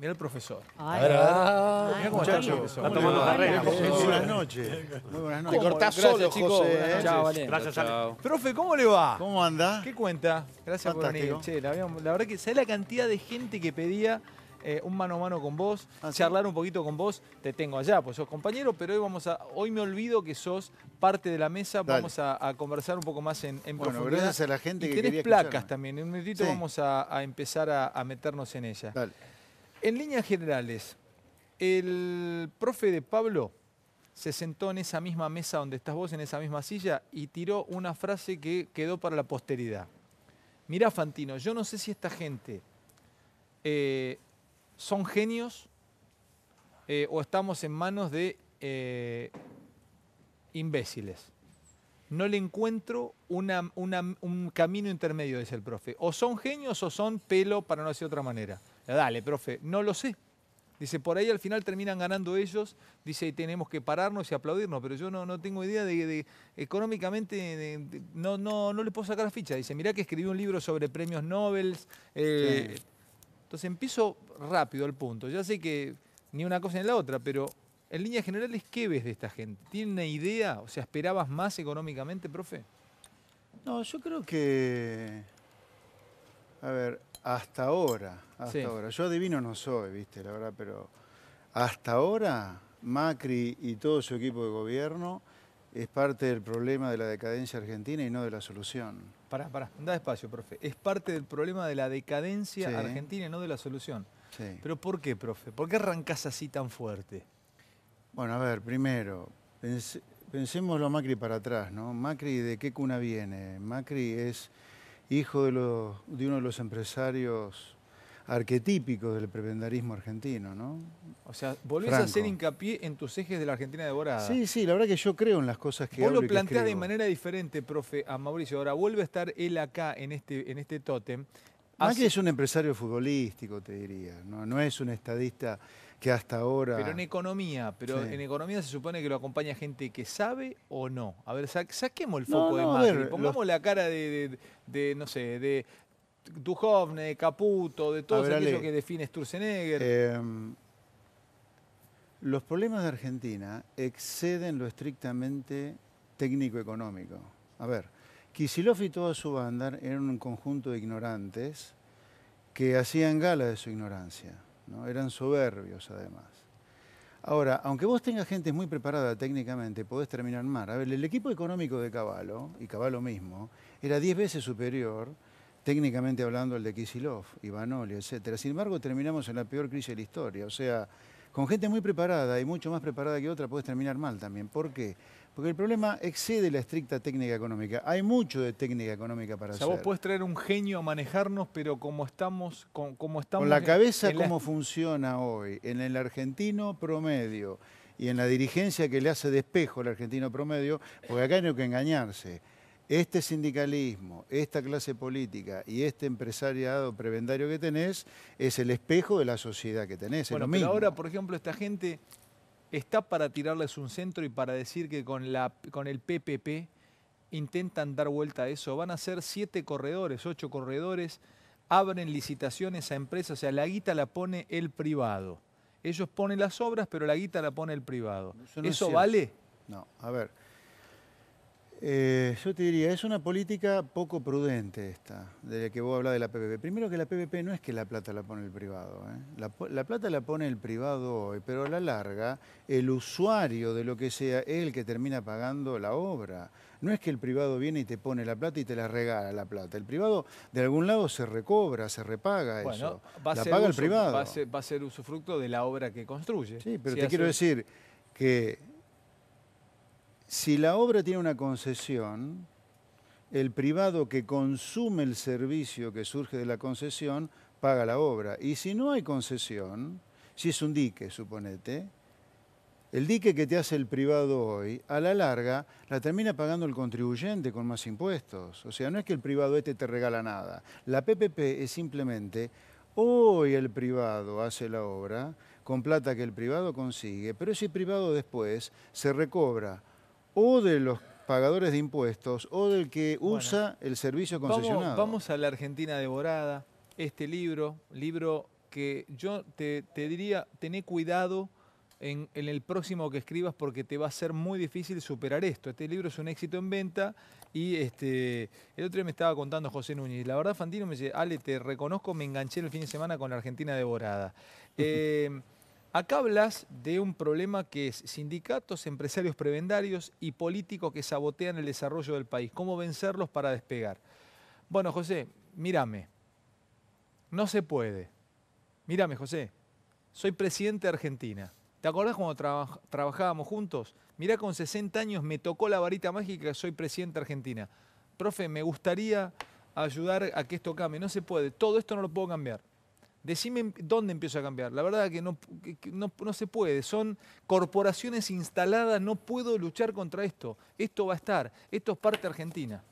Mira el profesor. a ver, Mira cómo está el profesor. tomando Muy buenas noches. Muy buenas noches. Te solo, chicos. Eh. Gracias, Profe, ¿cómo le va? ¿Cómo anda? ¿Qué cuenta? Gracias por venir. Che, la, verdad que sabés la cantidad de gente que pedía eh, un mano a mano con vos, ¿Ah, charlar un poquito con vos. Te tengo allá, pues sos compañero, pero hoy vamos a, hoy me olvido que sos parte de la mesa. Vamos a, conversar un poco más en, en profundidad. gracias a la gente y que tenés placas también. En un minutito vamos a, empezar a, meternos en ellas. Dale. En líneas generales, el profe de Pablo se sentó en esa misma mesa donde estás vos, en esa misma silla, y tiró una frase que quedó para la posteridad. Mirá, Fantino, yo no sé si esta gente eh, son genios eh, o estamos en manos de eh, imbéciles no le encuentro un camino intermedio, dice el profe. O son genios o son pelo, para no decir otra manera. Dale, profe, no lo sé. Dice, por ahí al final terminan ganando ellos, dice, tenemos que pararnos y aplaudirnos, pero yo no, tengo idea de, de económicamente, no, no, no le puedo sacar ficha. Dice, mirá que escribí un libro sobre premios Nobel. Eh, entonces empiezo rápido al punto. Ya sé que ni una cosa ni la otra, pero en general, ¿es ¿qué ves de esta gente? ¿Tienen una idea? O sea, ¿esperabas más económicamente, profe? No, yo creo que. A ver, hasta ahora, hasta ahora. Yo adivino no soy, viste, la verdad, pero hasta ahora Macri y todo su equipo de gobierno es parte del problema de la decadencia argentina y no de la solución. Pará, pará, anda despacio, profe. Es parte del problema de la decadencia argentina y no de la solución. Sí. ¿Pero por qué, profe? ¿Por qué arrancás así tan fuerte? Bueno, a ver, primero, pensemos lo a Macri para atrás, ¿no? Macri de qué cuna viene. Macri es hijo de, los, de uno de los empresarios arquetípicos del prebendarismo argentino, ¿no? O sea, volvés a hacer hincapié en tus ejes de la Argentina devorada. Sí, sí, la verdad que yo creo en las cosas que Vos lo plantea de manera diferente, profe, a Mauricio. Ahora vuelve a estar él acá en este, en este tótem. Macri es un empresario futbolístico, te diría, ¿no? No es un estadista que hasta ahora. Pero en economía, pero en economía se supone que lo acompaña gente que sabe o no. A ver, saquemos el foco de pongamos la cara de, no sé, de Duhovne, de Caputo, de todo aquello que define Sturzenegger. Em, los problemas de Argentina exceden lo estrictamente técnico-económico. A ver, Kisilov y toda su banda eran un conjunto de ignorantes que hacían gala de su ignorancia eran soberbios además. Ahora, aunque vos tengas gente muy preparada técnicamente, podés terminar mal. A ver, el equipo económico de Caballo, y Caballo mismo, era 10 veces superior, técnicamente hablando, al de Kisilov, Ivanoli, etc. Sin embargo, terminamos en la peor crisis de la historia. O sea, con gente muy preparada y mucho más preparada que otra, podés terminar mal también. ¿Por qué? Porque el problema excede la estricta técnica económica. Hay mucho de técnica económica para o sea, Vos podés traer un genio a manejarnos, pero como estamos... Con, estamos la cabeza cómo funciona hoy, en el argentino promedio y en la dirigencia que le hace de espejo al argentino promedio, porque acá no hay que engañarse. Este sindicalismo, esta clase política y este empresariado prebendario que tenés es el espejo de la sociedad que tenés. Bueno, pero ahora, por ejemplo, esta gente está para tirarles un centro y para decir que con, la, con el PPP intentan dar vuelta a eso. Van a ser siete corredores, ocho corredores, abren licitaciones a empresas, o sea, la guita la pone el privado. Ellos ponen las obras, pero la guita la pone el privado. ¿Eso, vale? No, a ver. Eh, yo te diría, es una política poco prudente esta, de la que vos hablás de la PPP. Primero que la PPP no es que la plata la pone el privado, ¿eh? la, plata la pone el privado hoy, pero a la larga el usuario de lo que sea es el que termina pagando la obra. No es que el privado viene y te pone la plata y te la regala la plata. El privado de algún lado se recobra, se repaga eso. Va paga el privado. Va a, ser, usufructo de la obra que construye. Sí, pero te quiero decir que si la obra tiene una concesión, el privado que consume el servicio que surge de la concesión paga la obra. Y si no hay concesión, si es un dique, suponete, el dique que te hace el privado hoy, a la larga, la termina pagando el contribuyente con más impuestos. O sea, no es que el privado este te regala nada. La PPP es simplemente, hoy el privado hace la obra con plata que el privado consigue, pero ese privado después se recobra o de los pagadores de impuestos o del que usa el servicio concesionado. Vamos, a la Argentina devorada, este libro, libro que yo te, diría, tené cuidado en, el próximo que escribas porque te va a ser muy difícil superar esto. Este libro es un éxito en venta y este, el otro día me estaba contando José Núñez. La verdad, Fantino me dice, Ale, te reconozco, me enganché el fin de semana con la Argentina devorada. Acá hablas de un problema que es sindicatos, empresarios prebendarios y políticos que sabotean el desarrollo del país. ¿Cómo vencerlos para despegar? Bueno, José, mírame. No se puede. Mírame, José. Soy presidente de Argentina. ¿Te acordás cuando trabajábamos juntos? Mirá, con 60 años me tocó la varita mágica soy presidente de Argentina. Profe, me gustaría ayudar a que esto cambie. No se puede. Todo esto no lo puedo cambiar. Decime dónde empiezo a cambiar. La verdad que no, no, no, se puede. Son corporaciones instaladas. No puedo luchar contra esto. Esto va a estar. Esto es parte de Argentina.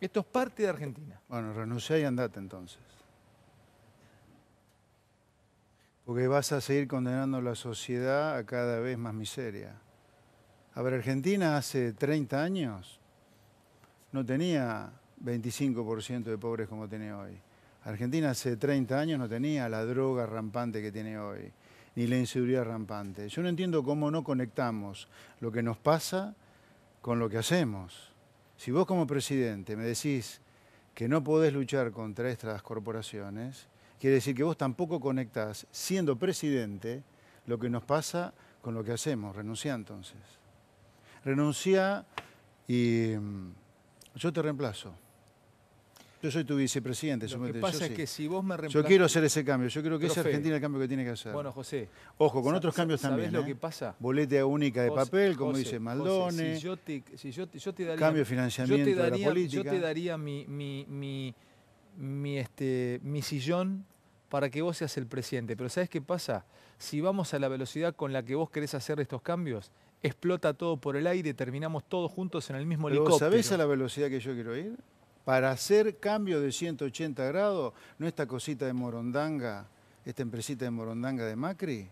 Esto es parte de Argentina. Bueno, renuncia y andate entonces. Porque vas a seguir condenando a la sociedad a cada vez más miseria. A ver, Argentina hace 30 años no tenía 25% de pobres como tiene hoy. Argentina hace 30 años no tenía la droga rampante que tiene hoy, ni la inseguridad rampante. Yo no entiendo cómo no conectamos lo que nos pasa con lo que hacemos. Si vos como presidente me decís que no podés luchar contra estas corporaciones, quiere decir que vos tampoco conectás, siendo presidente, lo que nos pasa con lo que hacemos. Renuncia entonces. Renuncia y mm, yo te reemplazo. Yo soy tu vicepresidente. Lo que pasa yo es que si vos me Yo quiero hacer ese cambio. Yo creo que es Argentina el cambio que tiene que hacer. Bueno, José. Ojo, con otros cambios también. ¿Sabés lo ¿eh? que pasa? Boleta única de papel, como dice Maldone. Cambio de financiamiento yo te daría, Yo te daría mi, mi, mi, este, mi sillón para que vos seas el presidente. Pero ¿sabés qué pasa? Si vamos a la velocidad con la que vos querés hacer estos cambios, explota todo por el aire, terminamos todos juntos en el mismo helicóptero. ¿Sabés a la velocidad que yo quiero ir? para hacer cambio de 180 grados, no esta cosita de Morondanga, esta empresita de Morondanga de Macri.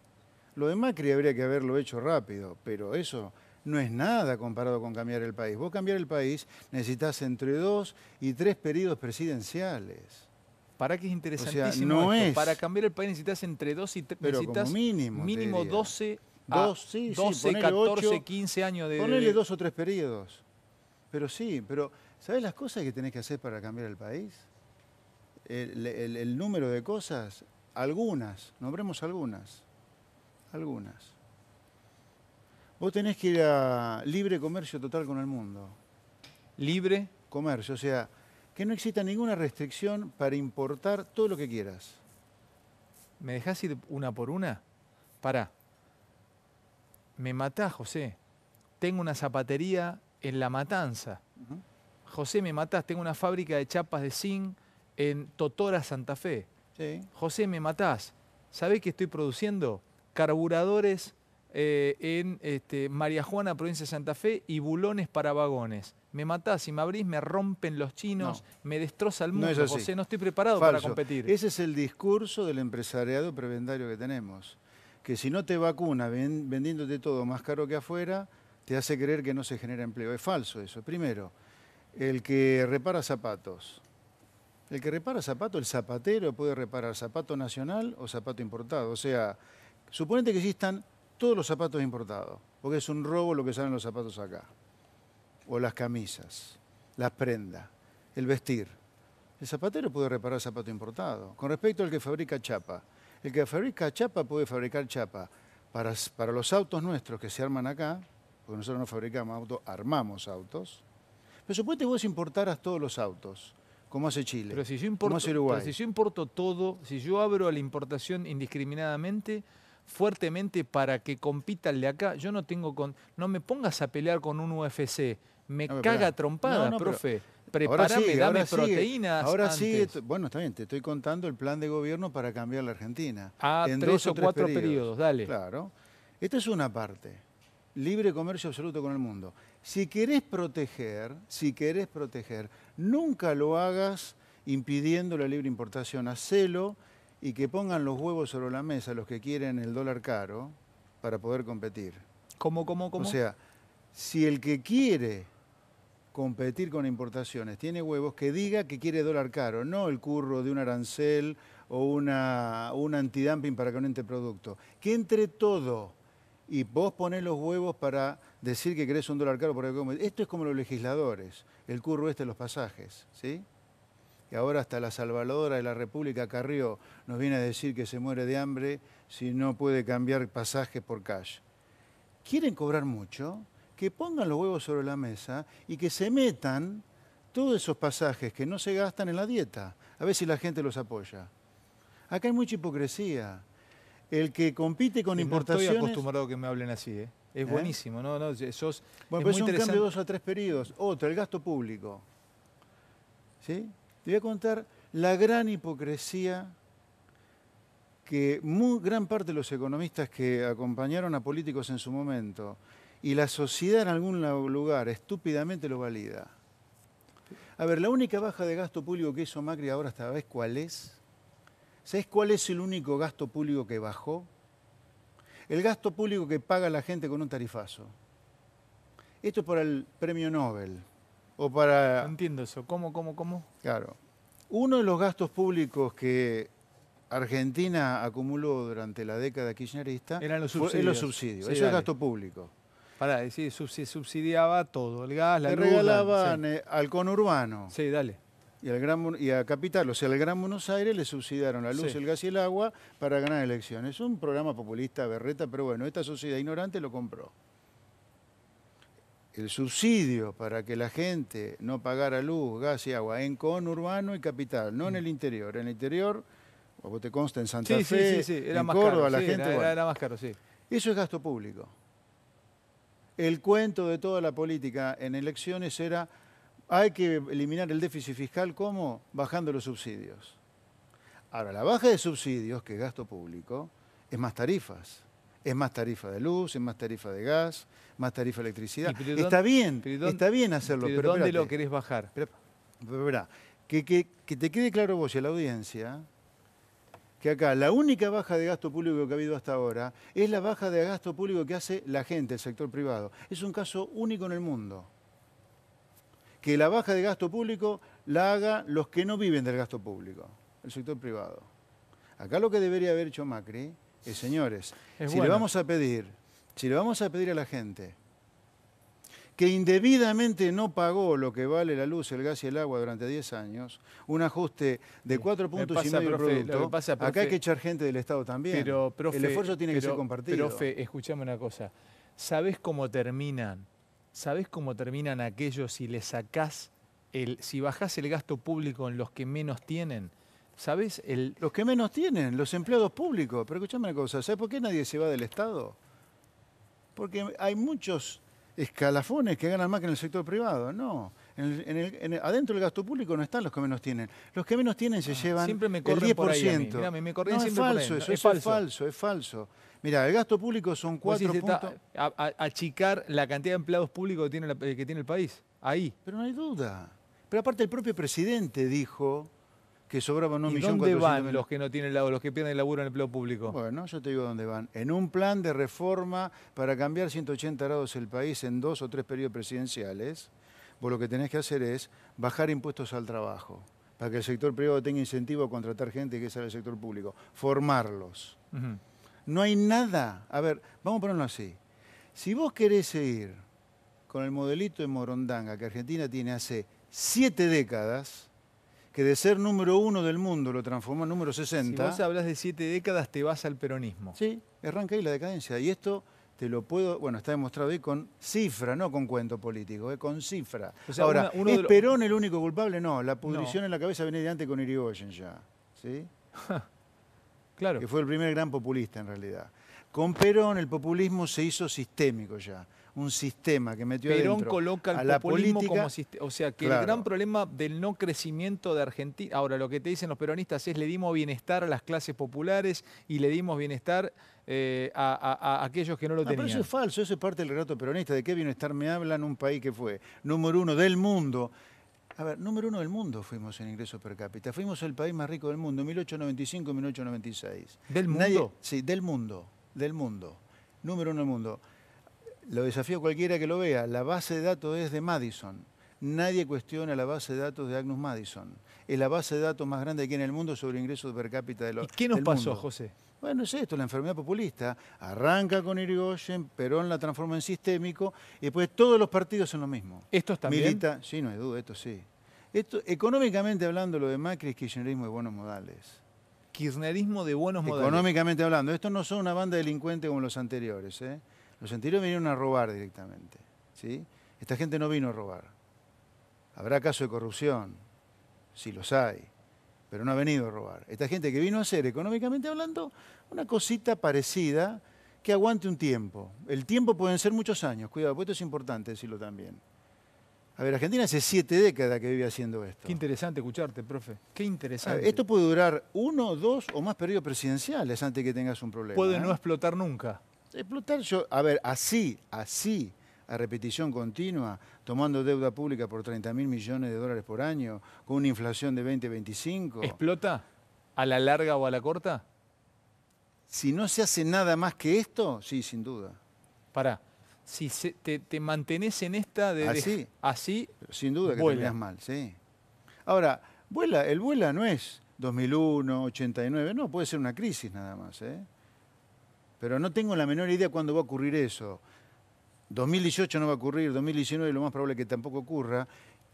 Lo de Macri habría que haberlo hecho rápido, pero eso no es nada comparado con cambiar el país. Vos cambiar el país necesitas entre dos y tres periodos presidenciales. Para qué es interesantísimo. Para cambiar el país necesitas entre dos y tres. Pero mínimo. Mínimo 12, 12 14, 15 años de. Ponele dos o tres periodos. Pero sí, pero ¿Sabes las cosas que tenés que hacer para cambiar el país? El, número de cosas, algunas, nombremos algunas, algunas. Vos tenés que ir a libre comercio total con el mundo. Libre comercio, o sea, que no exista ninguna restricción para importar todo lo que quieras. ¿Me dejás ir una por una? Pará. Me matás, José. Tengo una zapatería en La Matanza. José, me matás, tengo una fábrica de chapas de zinc en Totora, Santa Fe. José, me matás, ¿sabés que estoy produciendo? Carburadores eh, en este, María Juana, provincia de Santa Fe, y bulones para vagones. Me matás, si me abrís, me rompen los chinos, me destroza el mundo, José, no estoy preparado para competir. Ese es el discurso del empresariado prebendario que tenemos. Que si no te vacuna vendiéndote todo más caro que afuera, te hace creer que no se genera empleo. Es falso eso, primero el que repara zapatos. El que repara zapato, el zapatero, puede reparar zapato nacional o zapato importado. O sea, suponete que existan todos los zapatos importados, porque es un robo lo que salen los zapatos acá. O las camisas, las prendas, el vestir. El zapatero puede reparar zapato importado. Con respecto al que fabrica chapa, el que fabrica chapa puede fabricar chapa para, para los autos nuestros que se arman acá, porque nosotros no fabricamos autos, armamos autos pero suponete vos importaras todos los autos, como hace Chile, pero si yo importo, si yo importo todo, si yo abro a la importación indiscriminadamente, fuertemente para que compita el de acá, yo no tengo con... No me pongas a pelear con un UFC, me caga trompada, profe. Prepárame, dame proteínas. ahora sí, bueno, está bien, te estoy contando el plan de gobierno para cambiar la Argentina. Ah, en tres, o cuatro periodos. periodos, dale. Claro. Esta es una parte libre comercio absoluto con el mundo. Si querés proteger, si querés proteger, nunca lo hagas impidiendo la libre importación, hacelo y que pongan los huevos sobre la mesa los que quieren el dólar caro para poder competir. ¿Cómo, cómo, cómo? O sea, si el que quiere competir con importaciones tiene huevos, que diga que quiere dólar caro, no el curro de un arancel o una, un antidumping para que no entre producto. Que entre todo y vos ponés los huevos para decir que querés un dólar caro por Esto es como los legisladores, el curro este de los pasajes, ¿sí? Y ahora hasta la salvadora de la República Carrió nos viene a decir que se muere de hambre si no puede cambiar pasajes por cash. ¿Quieren cobrar mucho? Que pongan los huevos sobre la mesa y que se metan todos esos pasajes que no se gastan en la dieta. A ver si la gente los apoya. Acá hay mucha hipocresía el que compite con no importaciones... Estoy acostumbrado a que me hablen así, ¿eh? Es ¿Eh? buenísimo, ¿no? es un pues cambio de dos a tres periodos. Otro, el gasto público. ¿Sí? Te voy a contar la gran hipocresía que muy, gran parte de los economistas que acompañaron a políticos en su momento y la sociedad en algún lugar estúpidamente lo valida. A ver, la única baja de gasto público que hizo Macri ahora, vez cuál es? ¿Sabes cuál es el único gasto público que bajó? El gasto público que paga la gente con un tarifazo. Esto es para el premio Nobel. O para... No entiendo eso. ¿Cómo, cómo, cómo? Claro. Uno de los gastos públicos que Argentina acumuló durante la década kirchnerista... Eran los subsidios. los subsidios. eso es gasto público. Pará, decir, subsidiaba todo, el gas, la Te luz, al eh, Sí, dale y, Gran, y a Capital, o sea, al Gran Buenos Aires le subsidiaron la luz, el gas y el agua para ganar elecciones. Un programa populista, berreta, pero bueno, esta sociedad ignorante lo compró. El subsidio para que la gente no pagara luz, gas y agua en urbano y capital, no en mm. el interior. En el interior, o vos te consta, en Santa Fe, en Córdoba, la gente... era más caro, sí. Eso es gasto público. El cuento de toda la política en elecciones era hay que eliminar el déficit fiscal, ¿cómo? Bajando los subsidios. Ahora, la baja de subsidios, que es gasto público, es más tarifas. Es más tarifa de luz, es más tarifa de gas, más tarifa de electricidad. Está bien, está bien hacerlo. ¿Pero, dónde lo querés bajar? Pero, que, que, que te quede claro vos y a la audiencia que acá la única baja de gasto público que ha habido hasta ahora es la baja de gasto público que hace la gente, el sector privado. Es un caso único en el mundo que la baja de gasto público la haga los que no viven del gasto público, el sector privado. Acá lo que debería haber hecho Macri es, señores, si le vamos a pedir, si le vamos a pedir a la gente que indebidamente no pagó lo que vale la luz, el gas y el agua durante 10 años, un ajuste de 4.5% puntos producto, acá hay que echar gente del Estado también. Pero, el esfuerzo tiene que ser compartido. Profe, escuchame una cosa. ¿Sabés cómo terminan ¿sabés cómo terminan aquellos si le sacás el, si bajás el gasto público en los que menos tienen? ¿Sabés? Los que menos tienen, los empleados públicos. Pero escúchame una cosa, ¿sabes por qué nadie se va del Estado? Porque hay muchos escalafones que ganan más que en el sector privado. No. En adentro del gasto público no están los que menos tienen. Los que menos tienen se ah, llevan siempre me el 10%. es falso, Eso, es, falso. es falso, es falso. Mira, el gasto público son cuatro puntos. achicar la cantidad de empleados públicos eh, que tiene, el país. Ahí. Pero no hay duda. Pero aparte el propio presidente dijo que sobraban un millón ¿Dónde van los que no tienen los que pierden el laburo en el empleo público? Bueno, yo te digo dónde van. En un plan de reforma para cambiar 180 grados el país en dos o tres periodos presidenciales, vos lo que tenés que hacer es bajar impuestos al trabajo para que el sector privado tenga incentivo a contratar gente que sea del sector público, formarlos. No hay nada. A ver, vamos a ponerlo así. Si vos querés seguir con el modelito de Morondanga que Argentina tiene hace siete décadas, que de ser número uno del mundo lo transformó en número 60. Si vos hablas de siete décadas, te vas al peronismo. Sí, arranca ahí la decadencia. Y esto te lo puedo, bueno, está demostrado ahí con cifra, no con cuento político, eh, con cifra. Ahora, ¿es Perón el único culpable? No, la pudrición en la cabeza viene de antes con Irigoyen ya. ¿sí? que fue el primer gran populista en realidad. Con Perón el populismo se hizo sistémico ya, un sistema que metió Perón coloca a la política, o sea que el gran problema del no crecimiento de Argentina, ahora lo que te dicen los peronistas es le dimos bienestar a las clases populares y le dimos bienestar eh, a, aquellos que no lo tenían. Ah, pero eso es falso, eso es parte del relato peronista. ¿De qué bienestar me hablan? Un país que fue número uno del mundo a ver, número uno del mundo fuimos en ingresos per cápita. Fuimos el país más rico del mundo, 1895 1896. ¿Del mundo? sí, del mundo, del mundo. Número uno del mundo. Lo desafío a cualquiera que lo vea. La base de datos es de Madison. Nadie cuestiona la base de datos de Agnus Madison. Es la base de datos más grande aquí en el mundo sobre ingresos per cápita de los, ¿Y qué nos pasó, José? Bueno, es esto, la enfermedad populista. Arranca con Irigoyen, Perón la transforma en sistémico y después todos los partidos son lo mismo. Esto también? Milita, sí, no hay duda, esto sí. Esto, económicamente hablando, lo de Macri es kirchnerismo de buenos modales. Kirchnerismo de buenos modales. Económicamente hablando, estos no son una banda delincuente como los anteriores. ¿eh? Los anteriores vinieron a robar directamente. ¿sí? Esta gente no vino a robar. Habrá caso de corrupción, si los hay pero no ha venido a robar. Esta gente que vino a hacer, económicamente hablando, una cosita parecida que aguante un tiempo. El tiempo pueden ser muchos años, cuidado, porque esto es importante decirlo también. A ver, Argentina hace siete décadas que vive haciendo esto. Qué interesante escucharte, profe. Qué interesante. esto puede durar uno, dos o más periodos presidenciales antes que tengas un problema. Puede ¿eh? no explotar nunca. Explotar yo, a ver, así, así, a repetición continua, tomando deuda pública por 30 mil millones de dólares por año, con una inflación de 20-25. ¿Explota a la larga o a la corta? Si no se hace nada más que esto, sí, sin duda. Pará, si te, te, mantenés en esta de... Así. así sin duda que mal, sí. Ahora, vuela, el vuela no es 2001, 89, no, puede ser una crisis nada más, ¿eh? Pero no tengo la menor idea cuándo va a ocurrir eso. 2018 no va a ocurrir, 2019 lo más probable que tampoco ocurra.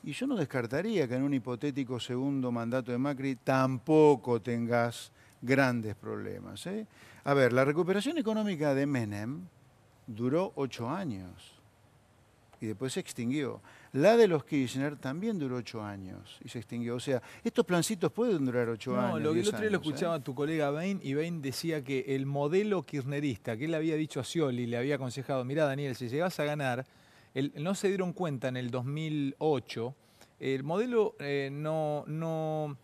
Y yo no descartaría que en un hipotético segundo mandato de Macri tampoco tengas grandes problemas. ¿eh? A ver, la recuperación económica de Menem duró ocho años y después se extinguió. La de los Kirchner también duró ocho años y se extinguió. O sea, estos plancitos pueden durar ocho años. No, lo que el otro lo ¿eh? escuchaba tu colega Bain y Bain decía que el modelo kirchnerista que él había dicho a Scioli, le había aconsejado, mira Daniel, si llegas a ganar, no se dieron cuenta en el 2008, el modelo eh, no, no,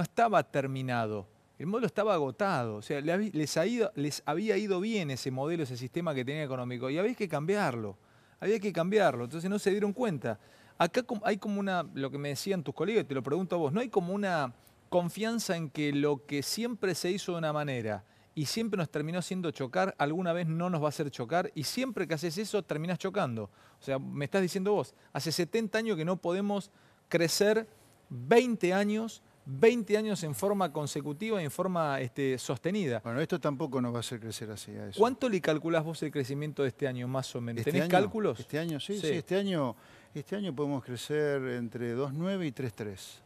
estaba terminado. El modelo estaba agotado, o sea, les, les había ido bien ese modelo, ese sistema que tenía económico, y habéis que cambiarlo había que cambiarlo, entonces no se dieron cuenta. Acá hay como una, lo que me decían tus colegas, te lo pregunto a vos, ¿no hay como una confianza en que lo que siempre se hizo de una manera y siempre nos terminó siendo chocar, alguna vez no nos va a hacer chocar y siempre que haces eso terminás chocando? O sea, me estás diciendo vos, hace 70 años que no podemos crecer 20 años 20 años en forma consecutiva y en forma este, sostenida. Bueno, esto tampoco nos va a hacer crecer así. A eso. ¿Cuánto le calculás vos el crecimiento de este año, más o menos? ¿Este ¿Tenés cálculos? Este año, sí, sí, este año, este año podemos crecer entre 2,9 y 3,3.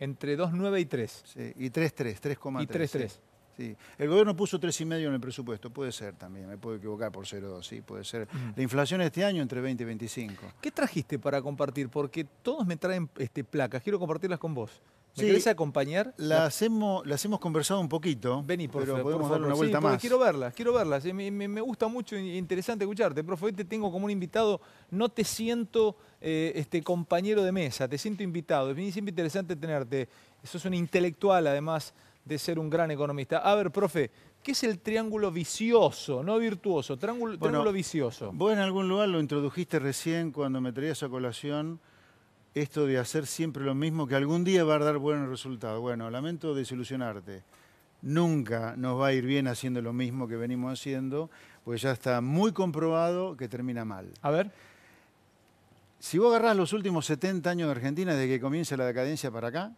Entre 2,9 y 3. Sí, y 3,3, 3,3. Y 3,3. Sí. El gobierno puso 3,5 en el presupuesto, puede ser también, me puedo equivocar por 0,2, sí, puede ser. La inflación este año entre 20 y 25. ¿Qué trajiste para compartir? Porque todos me traen este, placas, quiero compartirlas con vos. ¿Me acompañar? Las, hemos, conversado un poquito. Vení, pero podemos dar una vuelta más. Quiero verlas, quiero verlas. Eh, me, gusta mucho y interesante escucharte. Profe, hoy te tengo como un invitado. No te siento eh, este, compañero de mesa, te siento invitado. Es siempre interesante tenerte. Sos un intelectual, además de ser un gran economista. A ver, profe, ¿Qué es el triángulo vicioso, no virtuoso? Triángulo, triángulo vicioso. Vos en algún lugar lo introdujiste recién cuando me traías a colación esto de hacer siempre lo mismo que algún día va a dar buenos resultados. Bueno, lamento desilusionarte. Nunca nos va a ir bien haciendo lo mismo que venimos haciendo, pues ya está muy comprobado que termina mal. A ver. Si vos agarrás los últimos 70 años de Argentina, desde que comienza la decadencia para acá,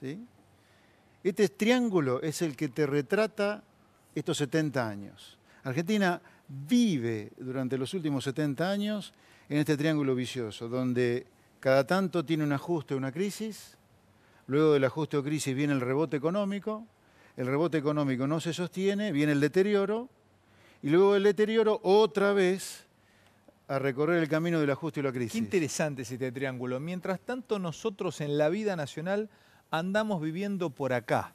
¿sí? este triángulo es el que te retrata estos 70 años. Argentina vive durante los últimos 70 años en este triángulo vicioso, donde cada tanto tiene un ajuste, una crisis, luego del ajuste o crisis viene el rebote económico, el rebote económico no se sostiene, viene el deterioro, y luego del deterioro otra vez a recorrer el camino del ajuste y la crisis. Qué interesante es este triángulo. Mientras tanto nosotros en la vida nacional andamos viviendo por acá,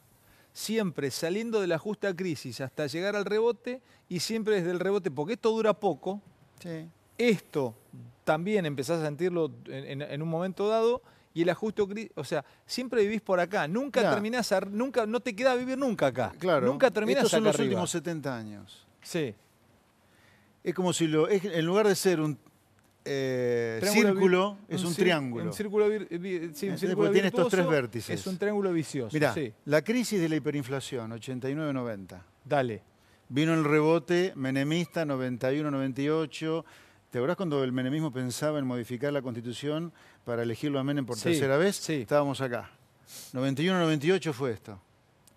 siempre saliendo de la justa crisis hasta llegar al rebote y siempre desde el rebote, porque esto dura poco. Sí. Esto también empezás a sentirlo en, un momento dado y el ajuste, o sea, siempre vivís por acá, nunca terminás, nunca, no te queda vivir nunca acá. Claro. Nunca terminás Estos son los últimos 70 años. Sí. Es como si lo, en lugar de ser un eh, círculo, es un, triángulo. Un círculo, tiene estos tres vértices. Es un triángulo vicioso. mira la crisis de la hiperinflación, 89-90. Dale. Vino el rebote menemista, 91-98 ¿Te acordás cuando el menemismo pensaba en modificar la constitución para elegirlo a Menem por tercera vez? Sí. Estábamos acá. 91-98 fue esto.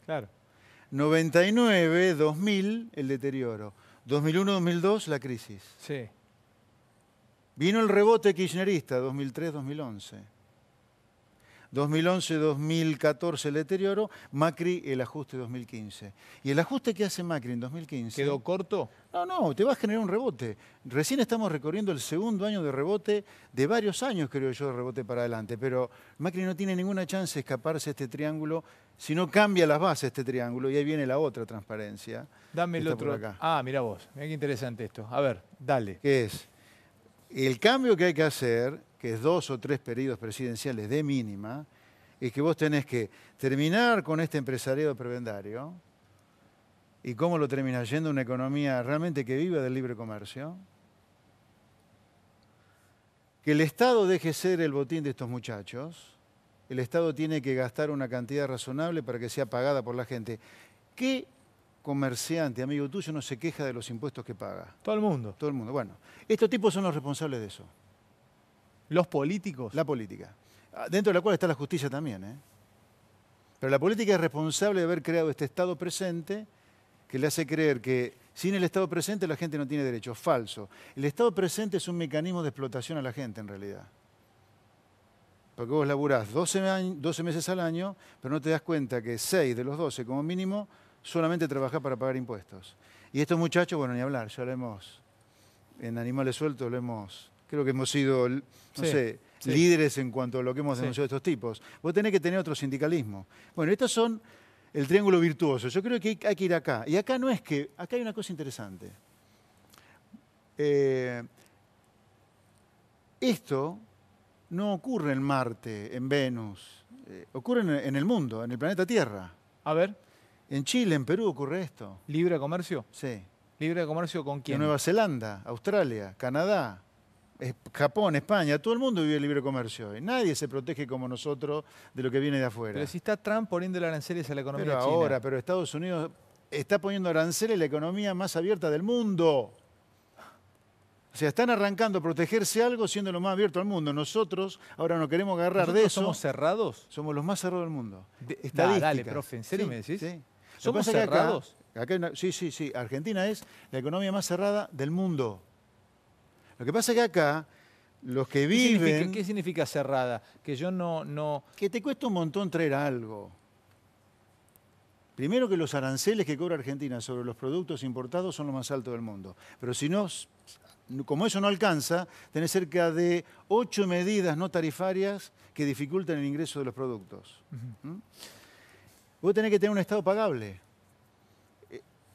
Claro. 99-2000 el deterioro. 2001-2002 la crisis. Sí. Vino el rebote kirchnerista, 2003-2011. 2011-2014 el deterioro, Macri el ajuste 2015. ¿Y el ajuste que hace Macri en 2015? ¿Quedó corto? No, no, te va a generar un rebote. Recién estamos recorriendo el segundo año de rebote, de varios años creo yo de rebote para adelante, pero Macri no tiene ninguna chance de escaparse a este triángulo si no cambia las bases este triángulo y ahí viene la otra transparencia. Dame el otro. Acá. Ah, mira vos, mira qué interesante esto. A ver, dale. ¿Qué es? El cambio que hay que hacer que es dos o tres periodos presidenciales de mínima, y que vos tenés que terminar con este empresariado prebendario, y cómo lo terminás yendo una economía realmente que viva del libre comercio, que el Estado deje ser el botín de estos muchachos, el Estado tiene que gastar una cantidad razonable para que sea pagada por la gente. ¿Qué comerciante, amigo tuyo, no se queja de los impuestos que paga? Todo el mundo. Todo el mundo. Bueno, estos tipos son los responsables de eso. ¿Los políticos? La política. Ah, dentro de la cual está la justicia también. ¿eh? Pero la política es responsable de haber creado este Estado presente que le hace creer que sin el Estado presente la gente no tiene derechos. Falso. El Estado presente es un mecanismo de explotación a la gente en realidad. Porque vos laburás 12, 12 meses al año, pero no te das cuenta que 6 de los 12 como mínimo solamente trabajás para pagar impuestos. Y estos muchachos, bueno, ni hablar, ya lo hemos, en Animales Sueltos lo hemos creo que hemos sido, no sé, líderes en cuanto a lo que hemos denunciado de estos tipos. Vos tenés que tener otro sindicalismo. Bueno, estos son el triángulo virtuoso. Yo creo que hay, que ir acá. Y acá no es que, acá hay una cosa interesante. Eh, esto no ocurre en Marte, en Venus, eh, ocurre en, el mundo, en el planeta Tierra. A ver. En Chile, en Perú ocurre esto. ¿Libre comercio? Sí. ¿Libre comercio con quién? Nueva Zelanda, Australia, Canadá, Japón, España, todo el mundo vive el libre comercio y nadie se protege como nosotros de lo que viene de afuera. Pero si está Trump poniendo aranceles a la economía pero ahora, pero Estados Unidos está poniendo aranceles a la economía más abierta del mundo. O sea, están arrancando a protegerse algo siendo lo más abierto al mundo. Nosotros ahora nos queremos agarrar de eso. ¿Somos cerrados? Somos los más cerrados del mundo. Está dale, profe, ¿en serio me decís? Sí. ¿Somos cerrados? sí, sí, sí. Argentina es la economía más cerrada del mundo. Lo que pasa es que acá los que viven... ¿Qué significa cerrada? Que yo no, no... Que te cuesta un montón traer algo. Primero que los aranceles que cobra Argentina sobre los productos importados son los más altos del mundo. Pero si no, como eso no alcanza, tenés cerca de ocho medidas no tarifarias que dificultan el ingreso de los productos. ¿Mm? Vos tenés que tener un Estado pagable.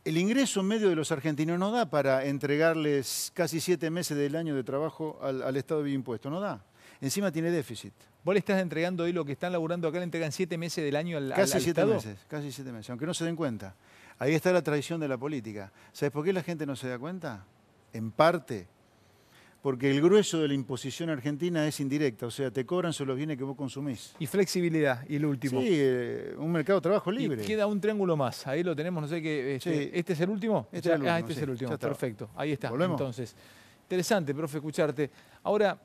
El ingreso medio de los argentinos no da para entregarles casi siete meses del año de trabajo al, Estado bien impuesto, no da. Encima tiene déficit. ¿Vos le estás entregando hoy lo que están laburando acá, le entregan siete meses del año al, casi siete Meses, casi siete meses, aunque no se den cuenta. Ahí está la traición de la política. ¿Sabes por qué la gente no se da cuenta? En parte porque el grueso de la imposición argentina es indirecta, o sea, te cobran solo los bienes que vos consumís. Y flexibilidad, y el último. Sí, eh, un mercado de trabajo libre. queda un triángulo más, ahí lo tenemos, no sé qué. Este, ¿este es el último? Este es el último. Ah, este perfecto. Ahí está, entonces. Interesante, profe, escucharte. Ahora,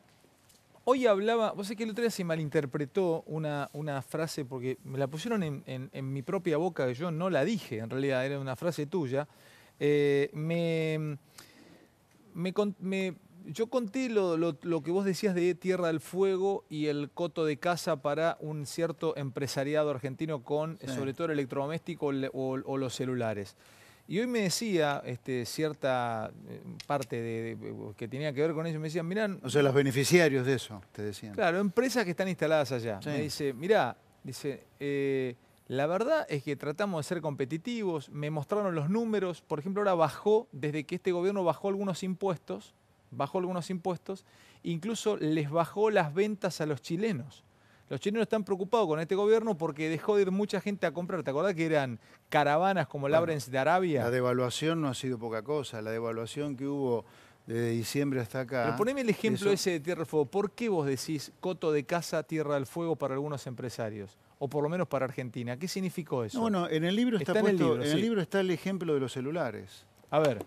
hoy hablaba, vos sé que el otro día se malinterpretó una, una frase, porque me la pusieron en, mi propia boca, que yo no la dije, en realidad era una frase tuya. Eh, me, me yo conté lo, lo, lo, que vos decías de Tierra del Fuego y el coto de casa para un cierto empresariado argentino con sobre todo el electrodoméstico o, los celulares. Y hoy me decía este, cierta eh, parte de, que tenía que ver con eso, me decían, mirá... O sea, los beneficiarios de eso, te decían. Claro, empresas que están instaladas allá. Me dice, mirá, dice, eh, la verdad es que tratamos de ser competitivos, me mostraron los números, por ejemplo, ahora bajó, desde que este gobierno bajó algunos impuestos, bajó algunos impuestos, incluso les bajó las ventas a los chilenos. Los chilenos están preocupados con este gobierno porque dejó de ir mucha gente a comprar. ¿Te acordás que eran caravanas como Labrens de Arabia? La devaluación no ha sido poca cosa, la devaluación que hubo desde diciembre hasta acá. Pero poneme el ejemplo ese de Tierra del Fuego. ¿Por qué vos decís coto de casa, Tierra del Fuego para algunos empresarios? O por lo menos para Argentina. ¿Qué significó eso? Bueno, en el libro está, el libro está el ejemplo de los celulares. A ver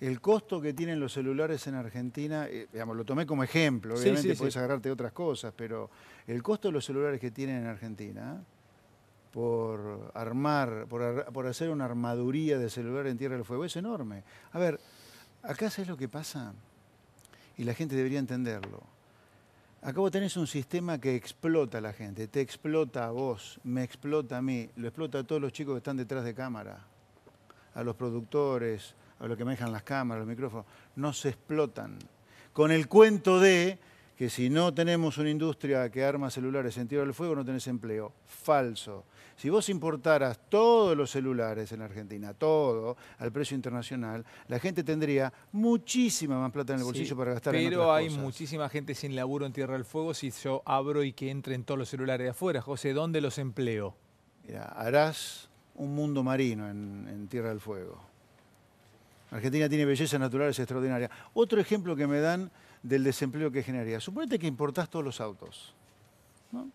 el costo que tienen los celulares en Argentina, eh, digamos, lo tomé como ejemplo, obviamente puedes podés agarrarte otras cosas, pero el costo de los celulares que tienen en Argentina por armar, por, por hacer una armaduría de celular en Tierra del Fuego es enorme. A ver, acá es lo que pasa y la gente debería entenderlo. Acá vos tenés un sistema que explota a la gente, te explota a vos, me explota a mí, lo explota a todos los chicos que están detrás de cámara, a los productores, o lo que manejan las cámaras, los micrófonos, no se explotan. Con el cuento de que si no tenemos una industria que arma celulares en tierra del fuego, no tenés empleo. Falso. Si vos importaras todos los celulares en Argentina, todo, al precio internacional, la gente tendría muchísima más plata en el bolsillo para gastar en otras Pero hay muchísima gente sin laburo en Tierra del Fuego si yo abro y que entren todos los celulares de afuera. José, ¿dónde los empleo? harás un mundo marino en Tierra del Fuego. Argentina tiene bellezas naturales extraordinarias. Otro ejemplo que me dan del desempleo que generaría. Suponete que importás todos los autos. ¿no?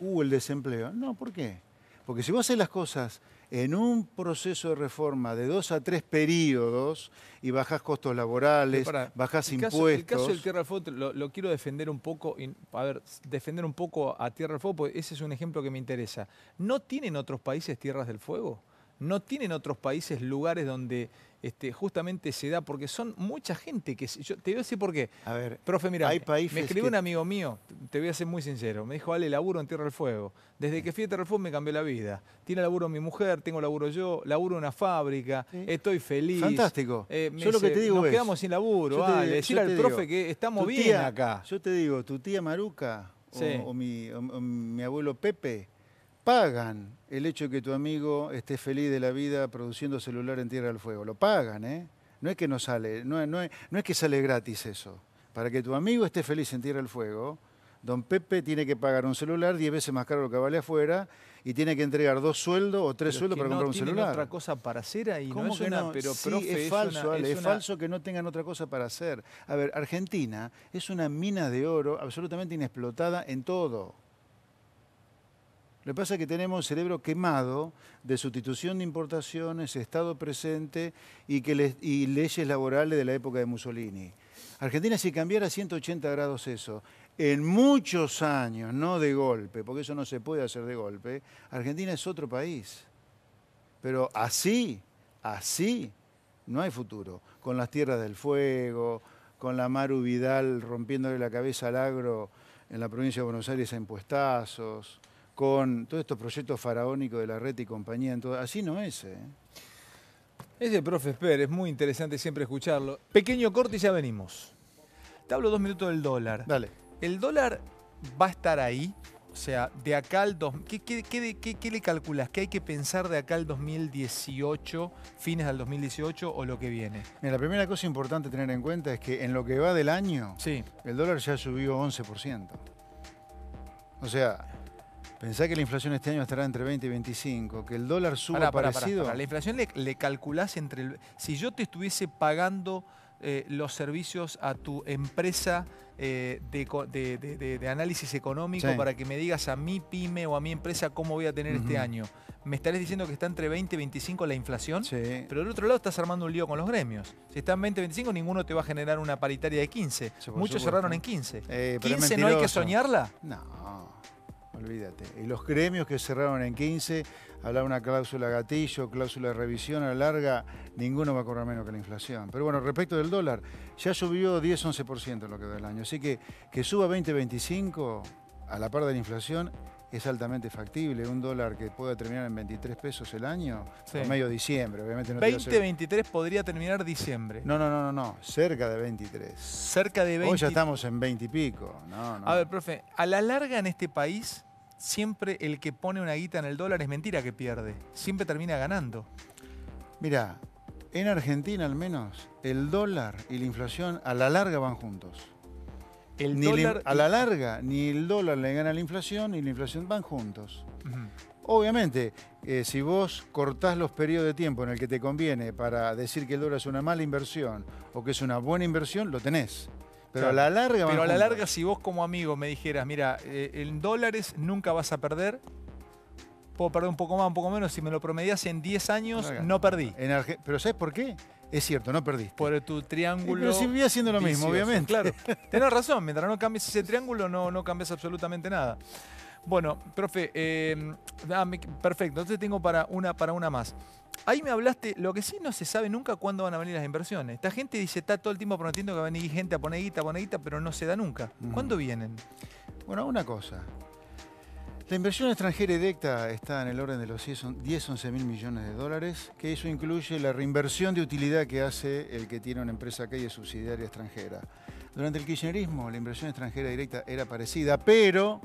Uh, el desempleo. No, ¿por qué? Porque si vos haces las cosas en un proceso de reforma de dos a tres periodos y bajás costos laborales, para, bajás impuestos. el caso del Tierra del Fuego lo, lo, quiero defender un poco, a ver, defender un poco a Tierra del Fuego, porque ese es un ejemplo que me interesa. ¿No tienen otros países tierras del fuego? ¿No tienen otros países lugares donde este, justamente se da, porque son mucha gente que... Yo te voy a decir por qué. A ver, profe, mira, me escribió un amigo mío, te voy a ser muy sincero, me dijo, vale laburo en Tierra del Fuego. Desde que fui a Tierra del Fuego me cambió la vida. Tiene laburo mi mujer, tengo laburo yo, laburo en una fábrica, estoy feliz. Fantástico. Eh, yo lo que te digo Nos quedamos sin laburo, vale. decir al profe que estamos bien acá. Yo te digo, tu tía Maruca o mi abuelo Pepe pagan el hecho de que tu amigo esté feliz de la vida produciendo celular en Tierra del Fuego. Lo pagan, ¿eh? No es que no sale, no, no, es que sale gratis eso. Para que tu amigo esté feliz en Tierra del Fuego, don Pepe tiene que pagar un celular 10 veces más caro lo que vale afuera y tiene que entregar dos sueldos o tres sueldos para comprar un celular. otra cosa para hacer ahí, ¿Cómo ¿no? Es Pero, es falso, es, falso que no tengan otra cosa para hacer. A ver, Argentina es una mina de oro absolutamente inexplotada en todo. Lo que pasa es que tenemos cerebro quemado de sustitución de importaciones, Estado presente y, leyes laborales de la época de Mussolini. Argentina si cambiara 180 grados eso, en muchos años, no de golpe, porque eso no se puede hacer de golpe, Argentina es otro país. Pero así, así, no hay futuro. Con las tierras del fuego, con la Maru Vidal rompiéndole la cabeza al agro en la provincia de Buenos Aires a impuestazos con todos estos proyectos faraónicos de la red y compañía. así no es. Ese ¿eh? Es profe Esper, es muy interesante siempre escucharlo. Pequeño corte y ya venimos. Te hablo dos minutos del dólar. Dale. El dólar va a estar ahí. O sea, de acá al... Dos, ¿qué, le calculas? ¿Qué hay que pensar de acá al 2018, fines del 2018 o lo que viene? Mira, la primera cosa importante a tener en cuenta es que en lo que va del año, sí. el dólar ya subió 11%. O sea, Pensá que la inflación este año estará entre 20 y 25, que el dólar suba pará, parecido. la inflación le, le, calculás entre... si yo te estuviese pagando eh, los servicios a tu empresa eh, de, análisis económico para que me digas a mi pyme o a mi empresa cómo voy a tener este año, me estarías diciendo que está entre 20 y 25 la inflación, sí. pero del otro lado estás armando un lío con los gremios. Si está están 20 y 25, ninguno te va a generar una paritaria de 15. Muchos cerraron en 15. ¿15 eh, no hay que soñarla? No. Olvídate. Y los gremios que cerraron en 15, hablaba una cláusula gatillo, cláusula de revisión a la larga, ninguno va a cobrar menos que la inflación. Pero bueno, respecto del dólar, ya subió 10-11% en lo que da el año. Así que que suba 20-25 a la par de la inflación es altamente factible. Un dólar que pueda terminar en 23 pesos el año, sí. medio diciembre, obviamente. No 20, 23 podría terminar diciembre. No, no, no, no, no, cerca de 23. Cerca de 20. Hoy ya estamos en 20 y pico. A ver, profe, a la larga en este país siempre el que pone una guita en el dólar es mentira que pierde. Siempre termina ganando. Mira, en Argentina al menos, el dólar y la inflación a la larga van juntos. El dólar... a la larga, ni el dólar le gana a la inflación, ni la inflación van juntos. Obviamente, eh, si vos cortás los periodos de tiempo en el que te conviene para decir que el dólar es una mala inversión o que es una buena inversión, lo tenés. Pero a la larga a la larga, si vos como amigo me dijeras, mira, eh, en dólares nunca vas a perder, puedo perder un poco más, un poco menos, si me lo promedias en 10 años, no perdí. pero ¿sabes por qué? Es cierto, no perdí. Por tu triángulo. pero si vivía haciendo lo mismo, obviamente. Claro, tenés razón, mientras no cambies ese triángulo no, no cambias absolutamente nada. Bueno, profe, eh, perfecto, entonces tengo para una, para una más. Ahí me hablaste, lo que sí no se sabe nunca cuándo van a venir las inversiones. Esta gente dice, está todo el tiempo prometiendo que va a venir gente a poneguita, poneguita, pero no se da nunca. ¿Cuándo vienen? Bueno, una cosa. La inversión extranjera directa está en el orden de los 10-11 mil millones de dólares, que eso incluye la reinversión de utilidad que hace el que tiene una empresa que es subsidiaria extranjera. Durante el kirchnerismo la inversión extranjera directa era parecida, pero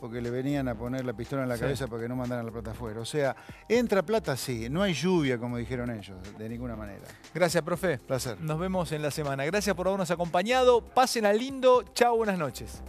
porque le venían a poner la pistola en la cabeza para que no mandaran la plata afuera. O sea, entra plata, sí. No hay lluvia, como dijeron ellos, de ninguna manera. Gracias, profe. Placer. Nos vemos en la semana. Gracias por habernos acompañado. Pasen al lindo. Chao, buenas noches.